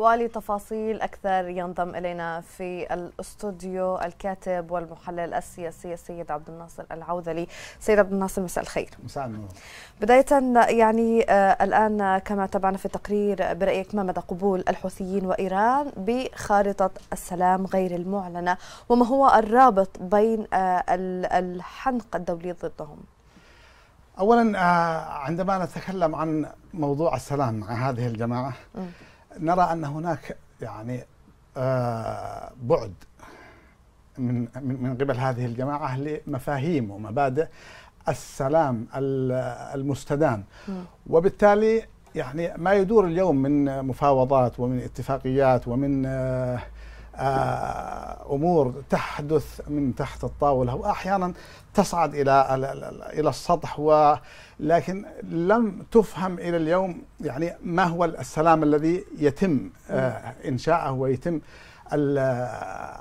ولتفاصيل أكثر ينضم إلينا في الاستوديو الكاتب والمحلل السياسي السيد عبد الناصر العوذلي سيد عبد الناصر مساء الخير مساء النور بداية يعني آه، الآن كما تابعنا في التقرير برأيك ما مدى قبول الحوثيين وإيران بخارطة السلام غير المعلنة وما هو الرابط بين آه، الحنق الدولي ضدهم اولا آه، عندما نتكلم عن موضوع السلام مع هذه الجماعه نرى ان هناك يعني آه بعد من من قبل هذه الجماعه لمفاهيم ومبادئ السلام المستدام وبالتالي يعني ما يدور اليوم من مفاوضات ومن اتفاقيات ومن آه آه امور تحدث من تحت الطاوله واحيانا تصعد الى الى السطح ولكن لم تفهم الى اليوم يعني ما هو السلام الذي يتم آه، انشاءه ويتم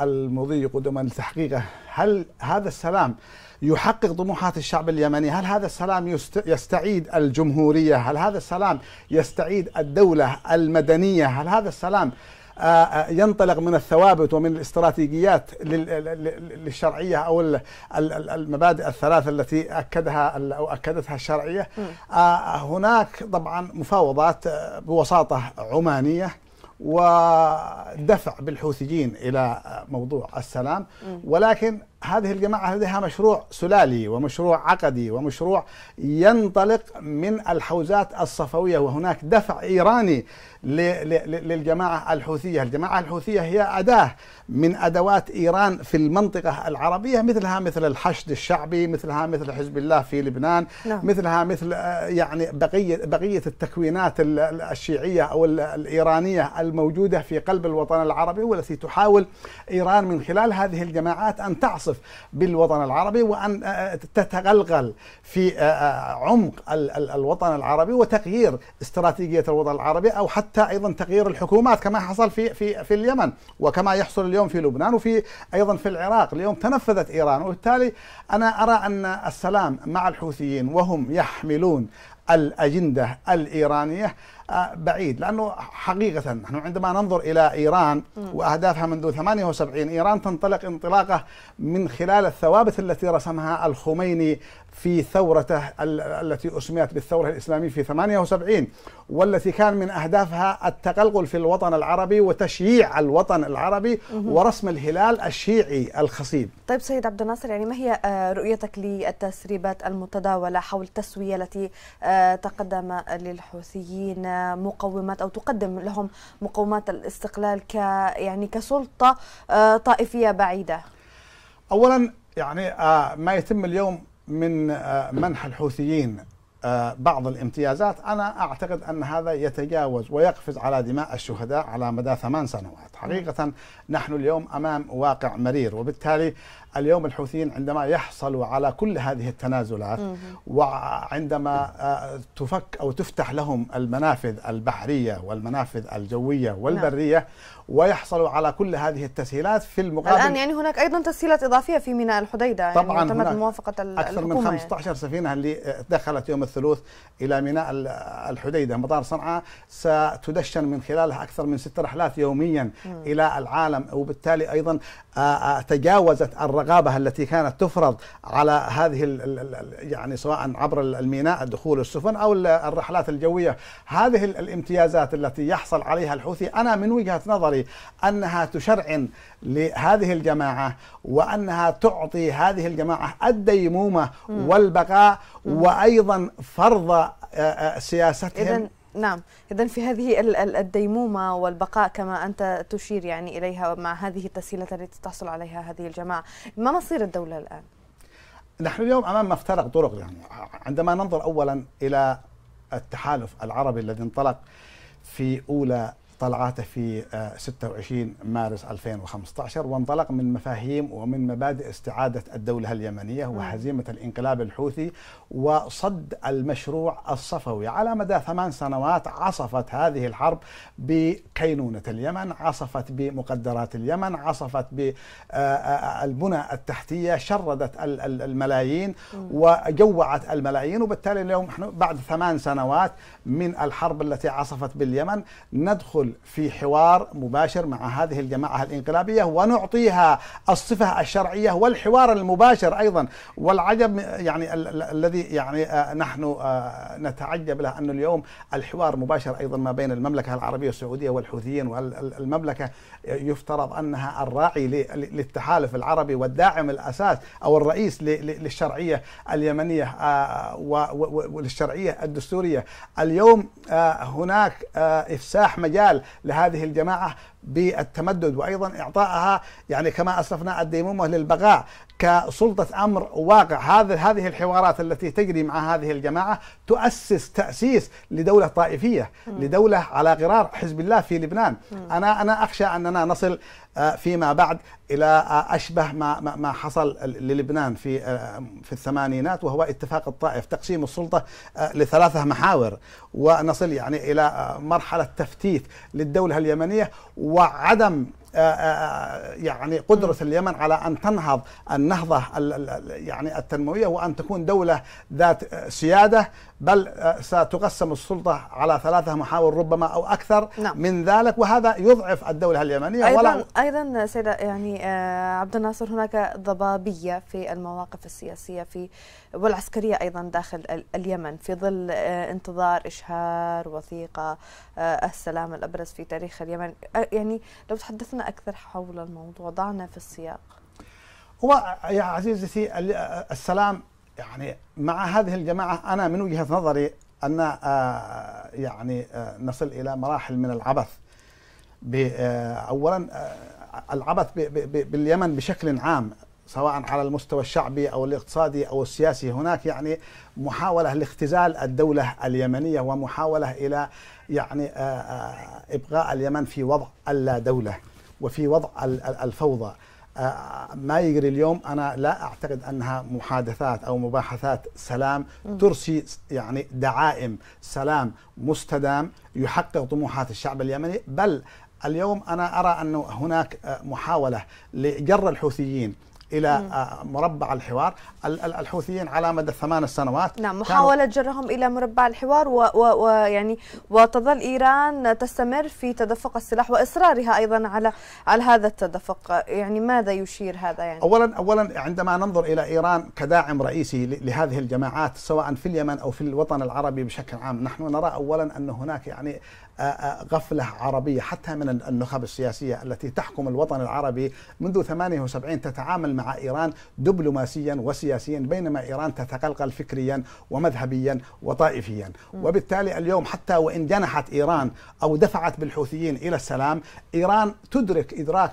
المضي قدما لتحقيقه هل هذا السلام يحقق طموحات الشعب اليمني هل هذا السلام يستعيد الجمهورية هل هذا السلام يستعيد الدولة المدنية هل هذا السلام آه، آه، ينطلق من الثوابت ومن الاستراتيجيات للشرعيه او المبادئ الثلاثه التي اكدها او اكدتها الشرعيه آه، هناك طبعا مفاوضات بوساطه عمانيه ودفع بالحوثيين الى موضوع السلام ولكن هذه الجماعة لديها مشروع سلالي ومشروع عقدي ومشروع ينطلق من الحوزات الصفوية وهناك دفع إيراني للجماعة الحوثية الجماعة الحوثية هي أداة من أدوات إيران في المنطقة العربية مثلها مثل الحشد الشعبي مثلها مثل حزب الله في لبنان نعم. مثلها مثل آه، يعني بقية, بقية التكوينات الشيعية أو الإيرانية الموجودة في قلب الوطن العربي والتي تحاول إيران من خلال هذه الجماعات أن تعصف تتصف بالوطن العربي وأن آه، آه، تتغلغل في آه، عمق الوطن العربي وتغيير استراتيجية الوطن العربي أو حتى أيضا تغيير الحكومات كما حصل في في في اليمن وكما يحصل اليوم في لبنان وفي أيضا في العراق اليوم تنفذت إيران وبالتالي أنا أرى أن السلام مع الحوثيين وهم يحملون الأجندة الإيرانية آه، بعيد لأنه حقيقة نحن عندما ننظر إلى إيران وأهدافها منذ 78 إيران تنطلق انطلاقة من خلال الثوابت التي رسمها الخميني في ثورته التي أسميت بالثورة الإسلامية في 78 والتي كان من أهدافها التقلقل في الوطن العربي وتشييع الوطن العربي ورسم الهلال الشيعي الخصيب طيب سيد عبد الناصر يعني ما هي آه، رؤيتك للتسريبات المتداولة حول التسوية التي آه، تقدم للحوثيين آه، مقومات أو تقدم لهم مقومات الاستقلال ك يعني كسلطة طائفية بعيدة أولا يعني ما يتم اليوم من آه، منح الحوثيين آه، بعض الامتيازات أنا أعتقد أن هذا يتجاوز ويقفز على دماء الشهداء على مدى ثمان سنوات حقيقة نحن اليوم أمام واقع مرير وبالتالي اليوم الحوثيين عندما يحصلوا على كل هذه التنازلات وعندما آه، تفك أو تفتح لهم المنافذ البحرية والمنافذ الجوية نعم. والبرية ويحصلوا على كل هذه التسهيلات في المقابل الآن يعني هناك أيضا تسهيلات إضافية في ميناء الحديدة يعني طبعا يعني هناك موافقة الحكومه أكثر من 15 يعني. سفينة اللي آه، دخلت يوم الثلوث إلى ميناء الحديدة مطار صنعاء ستدشن من خلالها أكثر من ست رحلات يوميا م. إلى العالم وبالتالي أيضا آه، تجاوزت الرقم الرقابه التي كانت تفرض على هذه يعني سواء عبر الميناء دخول السفن او الرحلات الجويه هذه الامتيازات التي يحصل عليها الحوثي انا من وجهه نظري انها تشرعن لهذه الجماعه وانها تعطي هذه الجماعه الديمومه والبقاء وايضا فرض آه، آه، سياستهم نعم إذا في هذه الديمومة والبقاء كما أنت تشير يعني إليها مع هذه التسهيلات التي تحصل عليها هذه الجماعة ما مصير الدولة الآن؟ نحن اليوم أمام مفترق طرق يعني عندما ننظر أولا إلى التحالف العربي الذي انطلق في أولى طلعاته في 26 آه، مارس 2015 وانطلق من مفاهيم ومن مبادئ استعادة الدولة اليمنية نعم. وهزيمة الانقلاب الحوثي وصد المشروع الصفوي على مدى ثمان سنوات عصفت هذه الحرب بكينونة اليمن عصفت بمقدرات اليمن عصفت بالبنى آه، آه، التحتية شردت الملايين نعم. وجوعت الملايين وبالتالي اليوم نحن بعد ثمان سنوات من الحرب التي عصفت باليمن ندخل في حوار مباشر مع هذه الجماعة الانقلابية ونعطيها الصفة الشرعية والحوار المباشر أيضا والعجب يعني الذي يعني آه، نحن آه، نتعجب له أن اليوم الحوار مباشر أيضا ما بين المملكة العربية السعودية والحوثيين والمملكة يفترض أنها الراعي للتحالف العربي والداعم الأساس أو الرئيس للشرعية اليمنية آه، وللشرعية الدستورية اليوم هناك إفساح مجال لهذه الجماعة بالتمدد وايضا اعطائها يعني كما اسلفنا الديمومه للبغاء كسلطه امر واقع هذا هذه الحوارات التي تجري مع هذه الجماعه تؤسس تاسيس لدوله طائفيه م. لدوله على غرار حزب الله في لبنان م. انا انا اخشى اننا نصل آه، فيما بعد الى آه، اشبه ما ما حصل للبنان في آه، في الثمانينات وهو اتفاق الطائف تقسيم السلطه لثلاثه محاور ونصل يعني الى مرحله تفتيت للدوله اليمنيه و وعدم آه، آه، آه، يعني قدرة اليمن على أن تنهض النهضة يعني التنموية وأن تكون دولة ذات سيادة بل ستقسم السلطة على ثلاثة محاور ربما أو أكثر نعم. من ذلك وهذا يضعف الدولة اليمنية أيضا, ولا أيضا سيدة يعني عبد الناصر هناك ضبابية في المواقف السياسية في والعسكرية أيضا داخل اليمن في ظل آه، انتظار إشهار وثيقة آه، السلام الأبرز في تاريخ اليمن آه، يعني لو تحدثنا أكثر حول الموضوع ضعنا في السياق هو يا عزيزتي السلام يعني مع هذه الجماعة أنا من وجهة نظري أن يعني نصل إلى مراحل من العبث أولا العبث باليمن بشكل عام سواء على المستوى الشعبي او الاقتصادي او السياسي هناك يعني محاوله لاختزال الدوله اليمنيه ومحاوله الى يعني آه، آه، ابقاء اليمن في وضع اللا دوله وفي وضع الفوضى آه، ما يجري اليوم انا لا اعتقد انها محادثات او مباحثات سلام ترسي يعني دعائم سلام مستدام يحقق طموحات الشعب اليمني بل اليوم انا ارى انه هناك محاوله لجر الحوثيين الى مم. آه، مربع الحوار الحوثيين على مدى ثمان سنوات نعم محاوله جرهم الى مربع الحوار ويعني وتظل ايران تستمر في تدفق السلاح واصرارها ايضا على على هذا التدفق يعني ماذا يشير هذا يعني اولا اولا عندما ننظر الى ايران كداعم رئيسي لهذه الجماعات سواء في اليمن او في الوطن العربي بشكل عام نحن نرى اولا ان هناك يعني آه، آه، غفله عربيه حتى من النخب السياسيه التي تحكم الوطن العربي منذ 78 تتعامل مع مع إيران دبلوماسيا وسياسيا بينما إيران تتقلقل فكريا ومذهبيا وطائفيا وبالتالي اليوم حتى وإن جنحت إيران أو دفعت بالحوثيين إلى السلام إيران تدرك إدراك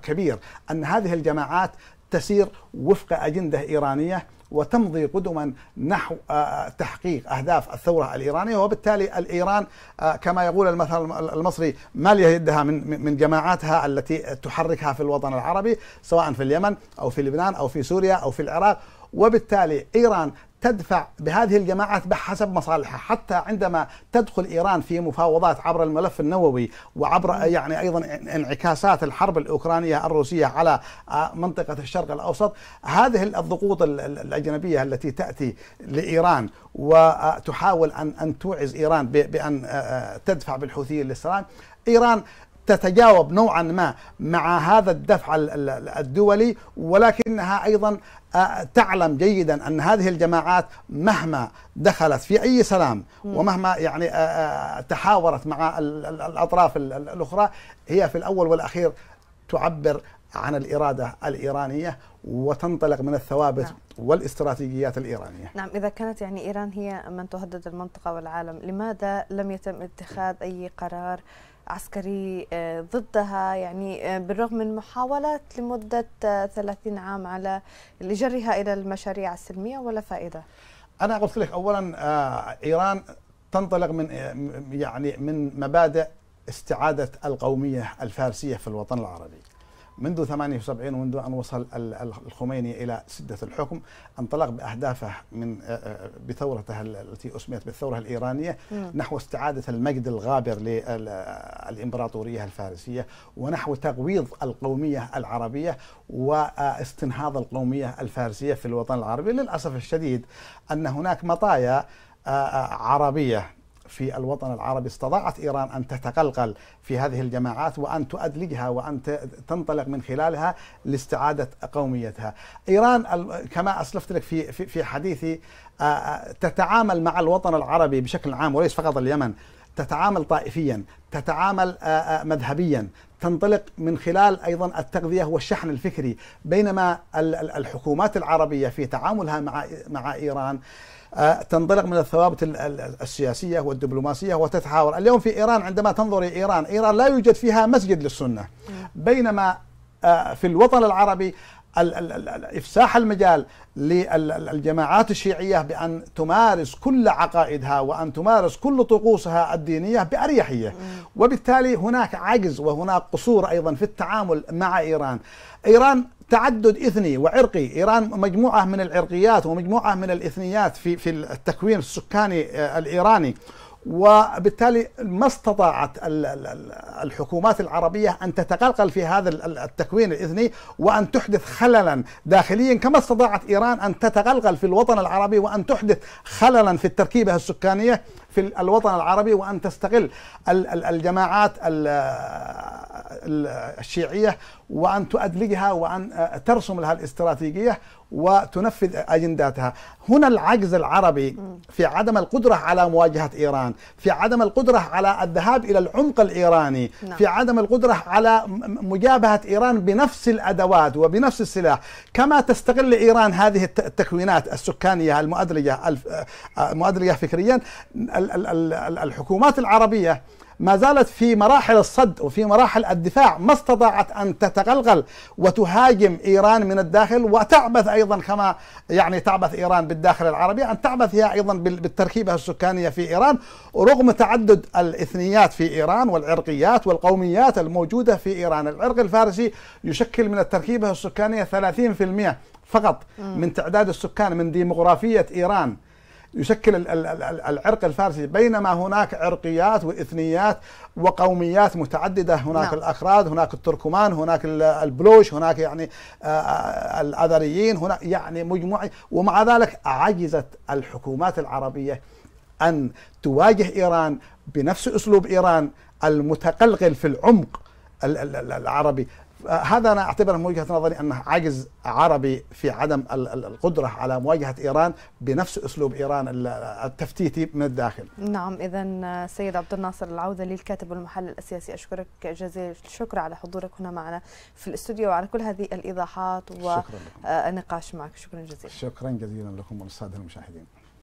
كبير أن هذه الجماعات تسير وفق أجندة إيرانية وتمضي قدما نحو آه، آه، تحقيق أهداف الثورة الإيرانية وبالتالي الإيران آه، كما يقول المثل المصري مالية يدها من من جماعاتها التي تحركها في الوطن العربي سواء في اليمن أو في لبنان أو في سوريا أو في العراق وبالتالي إيران تدفع بهذه الجماعات بحسب مصالحها حتى عندما تدخل إيران في مفاوضات عبر الملف النووي وعبر يعني أيضا انعكاسات الحرب الأوكرانية الروسية على آه، منطقة الشرق الأوسط هذه الضغوط الأجنبية التي تأتي لإيران وتحاول أن أن توعز إيران بأن آه، آه، تدفع بالحوثيين للسلام إيران تتجاوب نوعا ما مع هذا الدفع الدولي ولكنها ايضا آه، تعلم جيدا ان هذه الجماعات مهما دخلت في اي سلام ومهما يعني آه، آه، تحاورت مع الاطراف الاخرى هي في الاول والاخير تعبر عن الإرادة الإيرانية وتنطلق من الثوابت نعم. والاستراتيجيات الإيرانية نعم إذا كانت يعني إيران هي من تهدد المنطقة والعالم لماذا لم يتم اتخاذ أي قرار عسكري آه، ضدها يعني آه، بالرغم من محاولات لمدة 30 آه، عام على لجرها إلى المشاريع السلمية ولا فائدة؟ أنا قلت لك أولا إيران تنطلق من يعني من مبادئ استعادة القومية الفارسية في الوطن العربي منذ 78 ومنذ أن وصل الخميني إلى سدة الحكم انطلق بأهدافه من آه، آه، بثورته التي أسميت بالثورة الإيرانية نحو استعادة المجد الغابر للإمبراطورية آه، الفارسية ونحو تغويض القومية العربية واستنهاض القومية الفارسية في الوطن العربي للأسف الشديد أن هناك مطايا عربية في الوطن العربي استطاعت إيران أن تتقلقل في هذه الجماعات وأن تؤدلجها وأن تنطلق من خلالها لاستعادة قوميتها إيران كما أسلفت لك في, في حديثي تتعامل مع الوطن العربي بشكل عام وليس فقط اليمن تتعامل طائفيا تتعامل آه، آه، مذهبيا تنطلق من خلال ايضا التغذيه والشحن الفكري بينما الحكومات العربيه في تعاملها مع مع ايران آه، تنطلق من الثوابت السياسيه والدبلوماسيه وتتحاور، اليوم في ايران عندما تنظر الى ايران، ايران لا يوجد فيها مسجد للسنه بينما في الوطن العربي إفساح المجال للجماعات الشيعية بأن تمارس كل عقائدها وأن تمارس كل طقوسها الدينية بأريحية وبالتالي هناك عجز وهناك قصور أيضا في التعامل مع إيران إيران تعدد إثني وعرقي إيران مجموعة من العرقيات ومجموعة من الإثنيات في, في التكوين السكاني آه، الإيراني وبالتالي ما استطاعت الحكومات العربية أن تتقلقل في هذا التكوين الإثني وأن تحدث خللا داخليا كما استطاعت إيران أن تتقلقل في الوطن العربي وأن تحدث خللا في التركيبة السكانية في الوطن العربي وان تستغل الجماعات الشيعيه وان تؤدلجها وان آه، ترسم لها الاستراتيجيه وتنفذ اجنداتها. هنا العجز العربي في عدم القدره على مواجهه ايران، في عدم القدره على الذهاب الى العمق الايراني، نعم. في عدم القدره على مجابهه ايران بنفس الادوات وبنفس السلاح، كما تستغل ايران هذه التكوينات السكانيه المؤدلجه المؤدلجه آه، آه، فكريا الحكومات العربية ما زالت في مراحل الصد وفي مراحل الدفاع ما استطاعت أن تتغلغل وتهاجم إيران من الداخل وتعبث أيضا كما يعني تعبث إيران بالداخل العربي أن تعبث هي أيضا بالتركيبة السكانية في إيران رغم تعدد الإثنيات في إيران والعرقيات والقوميات الموجودة في إيران العرق الفارسي يشكل من التركيبة السكانية 30% فقط من تعداد السكان من ديمغرافية إيران يشكل العرق الفارسي بينما هناك عرقيات وإثنيات وقوميات متعددة هناك نعم. الأكراد هناك التركمان هناك البلوش هناك يعني آه، آه، الأذريين هنا يعني مجموعة ومع ذلك عجزت الحكومات العربية أن تواجه إيران بنفس أسلوب إيران المتقلقل في العمق العربي آه، هذا انا اعتبره من وجهه نظري انه عجز عربي في عدم القدره على مواجهه ايران بنفس اسلوب ايران التفتيتي من الداخل. نعم اذا آه، سيد عبد الناصر العوده للكاتب والمحلل السياسي اشكرك جزيل الشكر على حضورك هنا معنا في الاستوديو وعلى كل هذه الايضاحات والنقاش آه، معك شكرا جزيلا. شكرا جزيلا لكم وللساده المشاهدين.